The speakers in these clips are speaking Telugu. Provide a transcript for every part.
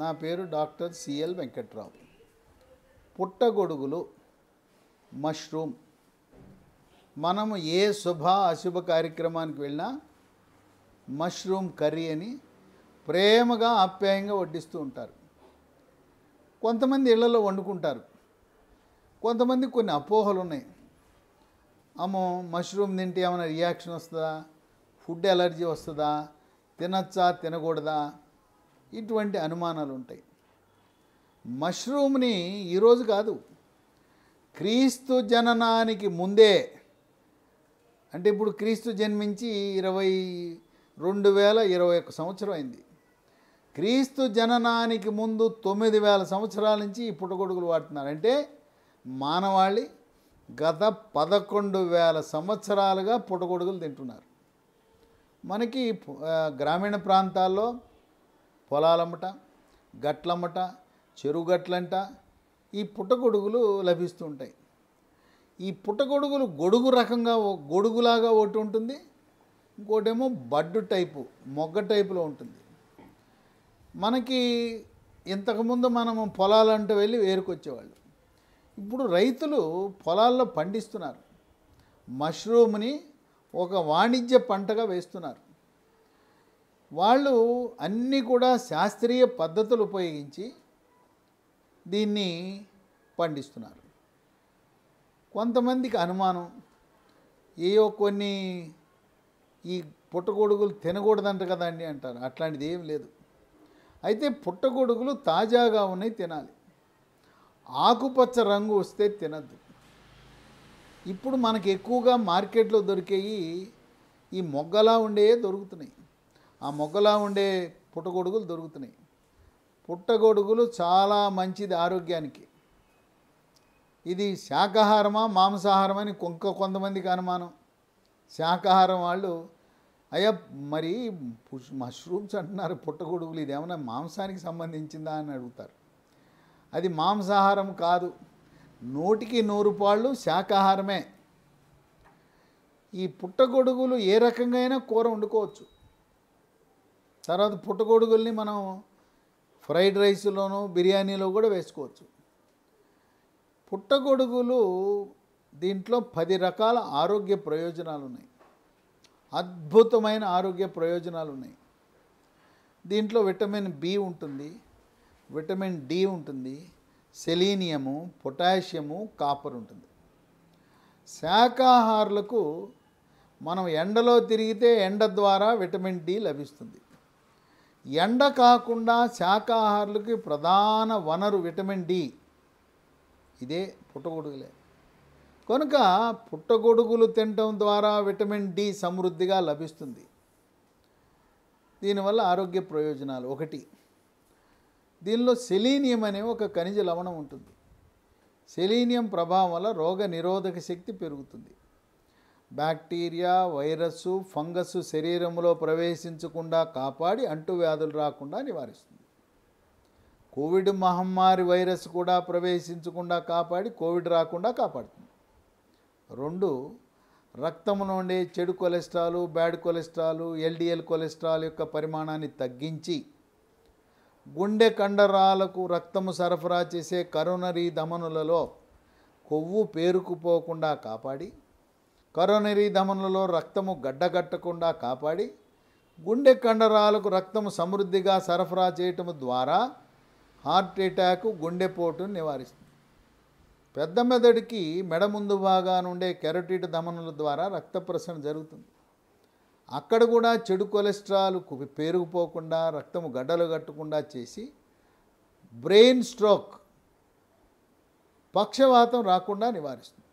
నా పేరు డాక్టర్ సిఎల్ వెంకట్రావు పుట్టగొడుగులు మష్రూమ్ మనము ఏ శుభ అశుభ కార్యక్రమానికి వెళ్ళినా మష్రూమ్ కర్రీ అని ప్రేమగా ఆప్యాయంగా వడ్డిస్తూ ఉంటారు కొంతమంది ఇళ్లలో వండుకుంటారు కొంతమంది కొన్ని అపోహలు ఉన్నాయి అమ్మో మష్రూమ్ తింటే ఏమైనా రియాక్షన్ వస్తుందా ఫుడ్ ఎలర్జీ వస్తుందా తినచ్చా తినకూడదా ఇటువంటి అనుమానాలు ఉంటాయి మష్రూమ్ని ఈరోజు కాదు క్రీస్తు జననానికి ముందే అంటే ఇప్పుడు క్రీస్తు జన్మించి ఇరవై రెండు వేల ఇరవై ఒక్క సంవత్సరం అయింది క్రీస్తు జననానికి ముందు తొమ్మిది వేల సంవత్సరాల నుంచి ఈ పుట్టగొడుగులు వాడుతున్నారు అంటే మానవాళి గత పదకొండు వేల సంవత్సరాలుగా పుట్టగొడుగులు తింటున్నారు మనకి గ్రామీణ ప్రాంతాల్లో పొలాలమ్మట గట్లమ్మట చెరుగట్లంట ఈ పుట్టగొడుగులు లభిస్తుంటాయి ఈ పుట్టగొడుగులు గొడుగు రకంగా గొడుగులాగా ఒకటి ఉంటుంది ఇంకోటేమో బడ్డు టైపు మొగ్గ టైపులో ఉంటుంది మనకి ఇంతకుముందు మనము పొలాలంటూ వెళ్ళి వేరుకొచ్చేవాళ్ళు ఇప్పుడు రైతులు పొలాల్లో పండిస్తున్నారు మష్రూమ్ని ఒక వాణిజ్య పంటగా వేస్తున్నారు వాళ్ళు అన్నీ కూడా శాస్త్రీయ పద్ధతులు ఉపయోగించి దీన్ని పండిస్తున్నారు కొంతమందికి అనుమానం ఏయో కొన్ని ఈ పుట్టగొడుగులు తినకూడదంట కదండి అంటారు అట్లాంటిది ఏం లేదు అయితే పుట్టగొడుగులు తాజాగా ఉన్నాయి తినాలి ఆకుపచ్చ రంగు వస్తే తినద్దు ఇప్పుడు మనకు ఎక్కువగా మార్కెట్లో దొరికేవి ఈ మొగ్గలా ఉండేవి దొరుకుతున్నాయి ఆ మొగ్గలా ఉండే పుట్టగొడుగులు దొరుకుతున్నాయి పుట్టగొడుగులు చాలా మంచిది ఆరోగ్యానికి ఇది శాకాహారమా మాంసాహారమా అని కొంక కొంతమందికి అనుమానం శాకాహారం వాళ్ళు అయ్యా మరి మష్రూమ్స్ అంటున్నారు పుట్టగొడుగులు ఇది ఏమైనా మాంసానికి సంబంధించిందా అని అడుగుతారు అది మాంసాహారం కాదు నూటికి నూరు పాళ్ళు శాకాహారమే ఈ పుట్టగొడుగులు ఏ రకంగా అయినా కూర వండుకోవచ్చు తర్వాత పుట్టగొడుగుల్ని మనం ఫ్రైడ్ రైస్లోనూ బిర్యానీలో కూడా వేసుకోవచ్చు పుట్టగొడుగులు దీంట్లో పది రకాల ఆరోగ్య ప్రయోజనాలు ఉన్నాయి అద్భుతమైన ఆరోగ్య ప్రయోజనాలు ఉన్నాయి దీంట్లో విటమిన్ బి ఉంటుంది విటమిన్ డి ఉంటుంది సెలీనియము పొటాషియము కాపర్ ఉంటుంది శాకాహారులకు మనం ఎండలో తిరిగితే ఎండ ద్వారా విటమిన్ డి లభిస్తుంది ఎండ కాకుండా శాకాహారులకి ప్రధాన వనరు విటమిన్ డి ఇదే పుట్టగొడుగులే కనుక పుట్టగొడుగులు తినటం ద్వారా విటమిన్ డి సమృద్ధిగా లభిస్తుంది దీనివల్ల ఆరోగ్య ప్రయోజనాలు ఒకటి దీనిలో సెలీనియం అనే ఒక ఖనిజ లవణం ఉంటుంది సెలీనియం ప్రభావం వల్ల రోగ నిరోధక శక్తి పెరుగుతుంది బ్యాక్టీరియా వైరస్సు ఫంగస్ శరీరంలో ప్రవేశించకుండా కాపాడి అంటువ్యాధులు రాకుండా నివారిస్తుంది కోవిడ్ మహమ్మారి వైరస్ కూడా ప్రవేశించకుండా కాపాడి కోవిడ్ రాకుండా కాపాడుతుంది రెండు రక్తము నుండి చెడు cholesterol bad cholesterol LDL cholesterol యొక్క పరిమాణాన్ని తగ్గించి గుండె కండరాలకు రక్తము సరఫరా చేసే కరోనరీ ధమనులలో కొవ్వు పేరుకుపోకుండా కాపాడి కరోనరీ ధమనులలో రక్తము గడ్డగట్టకుండా కాపాడి గుండె కండరాలకు రక్తము సమృద్ధిగా సరఫరా చేయటం ద్వారా హార్ట్ అటాక్ గుండెపోటును నివారిస్తుంది పెద్ద మెదడుకి మెడ ముందు భాగాన ఉండే కెరటిట్ ధమనుల ద్వారా రక్త ప్రసరణ జరుగుతుంది అక్కడ కూడా చెడు కొలెస్ట్రాల్ పేరుకుపోకుండా రక్తము గడ్డలు కట్టకుండా చేసి బ్రెయిన్ స్ట్రోక్ పక్షవాతం రాకుండా నివారిస్తుంది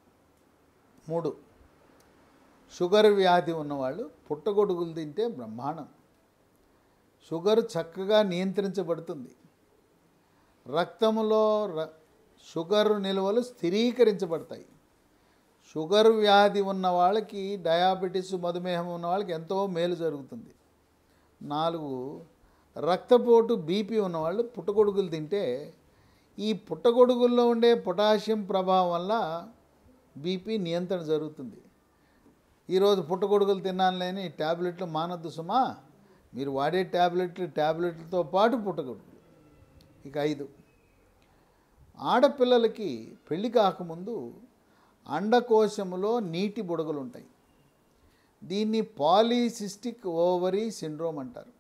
మూడు షుగర్ వ్యాధి ఉన్నవాళ్ళు పుట్టగొడుగులు తింటే బ్రహ్మాండం షుగర్ చక్కగా నియంత్రించబడుతుంది రక్తంలో షుగర్ నిల్వలు స్థిరీకరించబడతాయి షుగర్ వ్యాధి ఉన్న వాళ్ళకి డయాబెటీస్ మధుమేహం ఉన్న వాళ్ళకి ఎంతో మేలు జరుగుతుంది నాలుగు రక్తపోటు బీపీ ఉన్నవాళ్ళు పుట్టగొడుగులు తింటే ఈ పుట్టగొడుగుల్లో ఉండే పొటాషియం ప్రభావం వల్ల బీపీ నియంత్రణ జరుగుతుంది ఈరోజు పుట్టగొడుగులు తిన్నాను లేని ట్యాబ్లెట్లు మానద్దు సుమా మీరు వాడే ట్యాబ్లెట్లు ట్యాబ్లెట్లతో పాటు పుట్టగొడుగులు ఇక ఐదు ఆడపిల్లలకి పెళ్లి కాకముందు అండకోశములో నీటి బుడగలు ఉంటాయి దీన్ని పాలీసిస్టిక్ ఓవరీ సిండ్రోమ్ అంటారు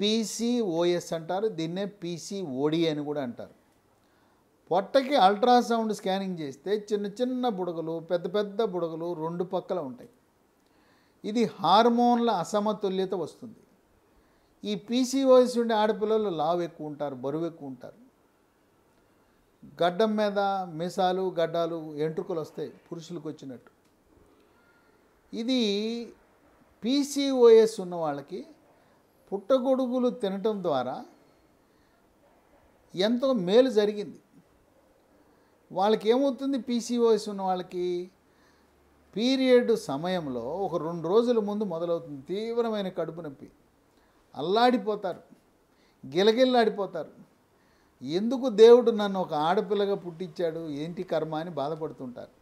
పీసీఓఎస్ అంటారు దీన్నే పీసీఓడి అని కూడా అంటారు పొట్టకి అల్ట్రాసౌండ్ స్కానింగ్ చేస్తే చిన్న చిన్న బుడగలు పెద్ద పెద్ద బుడగలు రెండు పక్కల ఉంటాయి ఇది హార్మోన్ల అసమతుల్యత వస్తుంది ఈ పీసీఓఎస్ ఉండే ఆడపిల్లలు లావు ఎక్కువ ఉంటారు బరువు ఎక్కువ ఉంటారు గడ్డం మీద మిసాలు గడ్డాలు ఎంట్రుకలు వస్తాయి పురుషులకు వచ్చినట్టు ఇది పీసీఓఎస్ ఉన్న వాళ్ళకి పుట్టగొడుగులు తినటం ద్వారా ఎంతో మేలు జరిగింది వాళ్ళకి ఏమవుతుంది పీసీఓఎస్ ఉన్న వాళ్ళకి పీరియడ్ సమయంలో ఒక రెండు రోజుల ముందు మొదలవుతుంది తీవ్రమైన కడుపు నొప్పి అల్లాడిపోతారు గిలగిల్లాడిపోతారు ఎందుకు దేవుడు నన్ను ఒక ఆడపిల్లగా పుట్టించాడు ఏంటి కర్మ అని బాధపడుతుంటారు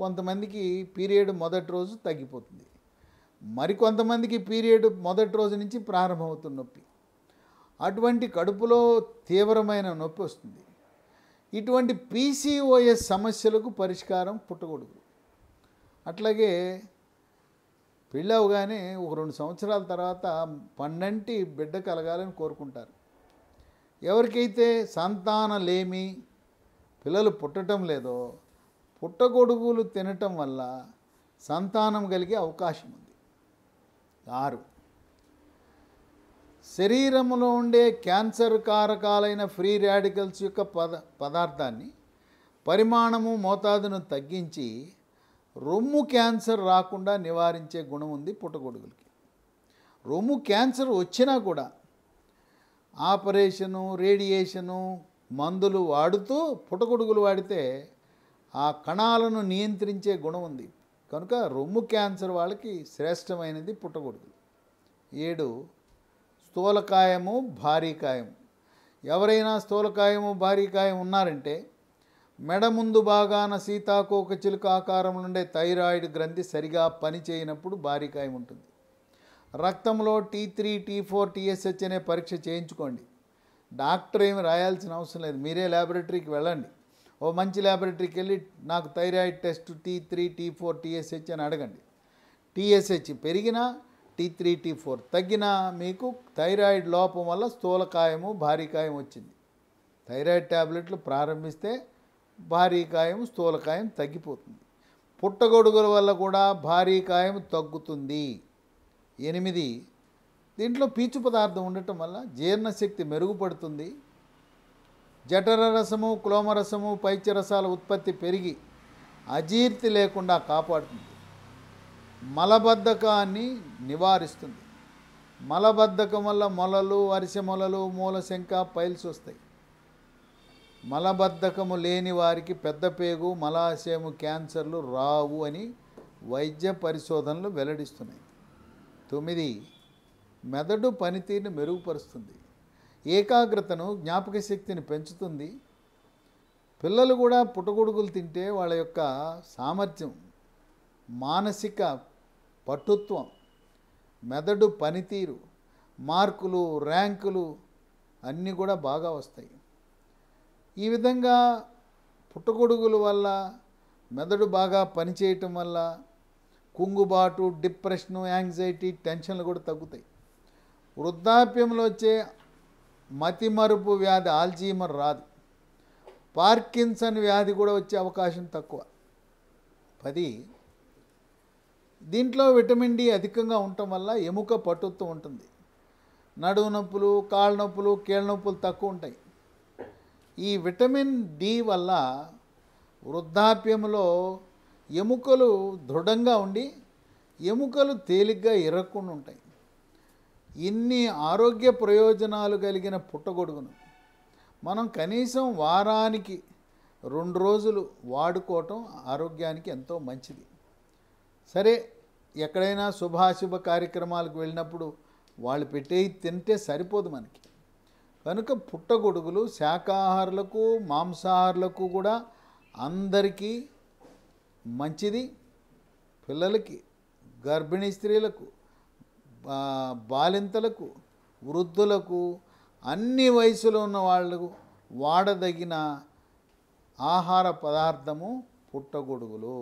కొంతమందికి పీరియడ్ మొదటి రోజు తగ్గిపోతుంది మరికొంతమందికి పీరియడ్ మొదటి రోజు నుంచి ప్రారంభమవుతున్న నొప్పి అటువంటి కడుపులో తీవ్రమైన నొప్పి వస్తుంది ఇటువంటి పీసీఓఎస్ సమస్యలకు పరిష్కారం పుట్టకూడదు అట్లాగే పెళ్ళవగానే ఒక రెండు సంవత్సరాల తర్వాత పన్నంటి బిడ్డ కలగాలని కోరుకుంటారు ఎవరికైతే సంతానలేమి పిల్లలు పుట్టడం లేదో పుట్టగొడుగులు తినటం వల్ల సంతానం కలిగే అవకాశం ఉంది ఆరు శరీరంలో ఉండే క్యాన్సర్ కారకాలైన ఫ్రీ రాడికల్స్ యొక్క పద పదార్థాన్ని పరిమాణము మోతాదును తగ్గించి రొమ్ము క్యాన్సర్ రాకుండా నివారించే గుణం ఉంది పుట్టగొడుగులకి రొమ్ము క్యాన్సర్ వచ్చినా కూడా ఆపరేషను రేడియేషను మందులు వాడుతూ పుటగొడుగులు వాడితే ఆ కణాలను నియంత్రించే గుణం ఉంది కనుక రొమ్ము క్యాన్సర్ వాళ్ళకి శ్రేష్టమైనది పుట్టగొడుగులు ఏడు స్థూలకాయము భారీకాయం ఎవరైనా స్థూలకాయము భారీకాయం ఉన్నారంటే మెడ ముందు భాగాన సీతాకోక చిలుక ఆకారంలో ఉండే థైరాయిడ్ గ్రంథి సరిగా పనిచేయనప్పుడు భారీకాయం ఉంటుంది రక్తంలో T three T four TSH అనే పరీక్ష చేయించుకోండి డాక్టర్ ఏమి రాయాల్సిన అవసరం లేదు మీరే ల్యాబొరేటరీకి వెళ్ళండి ఓ మంచి ల్యాబొరేటరీకి వెళ్ళి నాకు thyroid test T three T four TSH అని అడగండి టీఎస్హెచ్ పెరిగినా టీ త్రీ టీ ఫోర్ తగ్గినా మీకు థైరాయిడ్ లోపం వల్ల స్థూలకాయము భారీ కాయం వచ్చింది థైరాయిడ్ ట్యాబ్లెట్లు ప్రారంభిస్తే భారీ కాయం స్థూలకాయం తగ్గిపోతుంది పుట్టగొడుగుల వల్ల కూడా భారీ కాయం తగ్గుతుంది ఎనిమిది దీంట్లో పీచు పదార్థం ఉండటం వల్ల జీర్ణశక్తి మెరుగుపడుతుంది జఠర రసము క్లోమరసము పైత్యరసాల ఉత్పత్తి పెరిగి అజీర్తి లేకుండా కాపాడుతుంది మలబద్ధకాన్ని నివారిస్తుంది మలబద్ధకం వల్ల మొలలు అరిసె మొలలు మూలశంక పైల్స్ వస్తాయి మలబద్ధకము లేని వారికి పెద్ద పేగు మలాశయము క్యాన్సర్లు రావు అని వైద్య పరిశోధనలు వెల్లడిస్తున్నాయి తొమ్మిది మెదడు పనితీరుని మెరుగుపరుస్తుంది ఏకాగ్రతను జ్ఞాపక శక్తిని పెంచుతుంది పిల్లలు కూడా పుటగొడుగులు తింటే వాళ్ళ యొక్క సామర్థ్యం మానసిక పట్టుత్వం మెదడు పనితీరు మార్కులు ర్యాంకులు అన్నీ కూడా బాగా వస్తాయి ఈ విధంగా పుట్టగొడుగుల వల్ల మెదడు బాగా పనిచేయటం వల్ల కుంగుబాటు డిప్రెషను యాంగ్జైటీ టెన్షన్లు కూడా తగ్గుతాయి వృద్ధాప్యంలో వచ్చే మతిమరుపు వ్యాధి ఆల్జీమర్ రాదు పార్కిన్సన్ వ్యాధి కూడా వచ్చే అవకాశం తక్కువ పది దీంట్లో విటమిన్ డి అధికంగా ఉండటం వల్ల ఎముక పట్టుతూ ఉంటుంది నడువు నొప్పులు కాళ్ళ నొప్పులు కీళ్ళ నొప్పులు తక్కువ ఉంటాయి ఈ విటమిన్ డి వల్ల వృద్ధాప్యంలో ఎముకలు దృఢంగా ఉండి ఎముకలు తేలిగ్గా ఇరక్కుండా ఉంటాయి ఇన్ని ఆరోగ్య ప్రయోజనాలు కలిగిన పుట్టగొడుగును మనం కనీసం వారానికి రెండు రోజులు వాడుకోవటం ఆరోగ్యానికి ఎంతో మంచిది సరే ఎక్కడైనా శుభాశుభ కార్యక్రమాలకు వెళ్ళినప్పుడు వాళ్ళు పెట్టే తింటే సరిపోదు మనకి కనుక పుట్టగొడుగులు శాకాహారులకు మాంసాహారులకు కూడా అందరికీ మంచిది పిల్లలకి గర్భిణీ స్త్రీలకు బాలింతలకు వృద్ధులకు అన్ని వయసులో ఉన్న వాళ్ళకు వాడదగిన ఆహార పదార్థము పుట్టగొడుగులు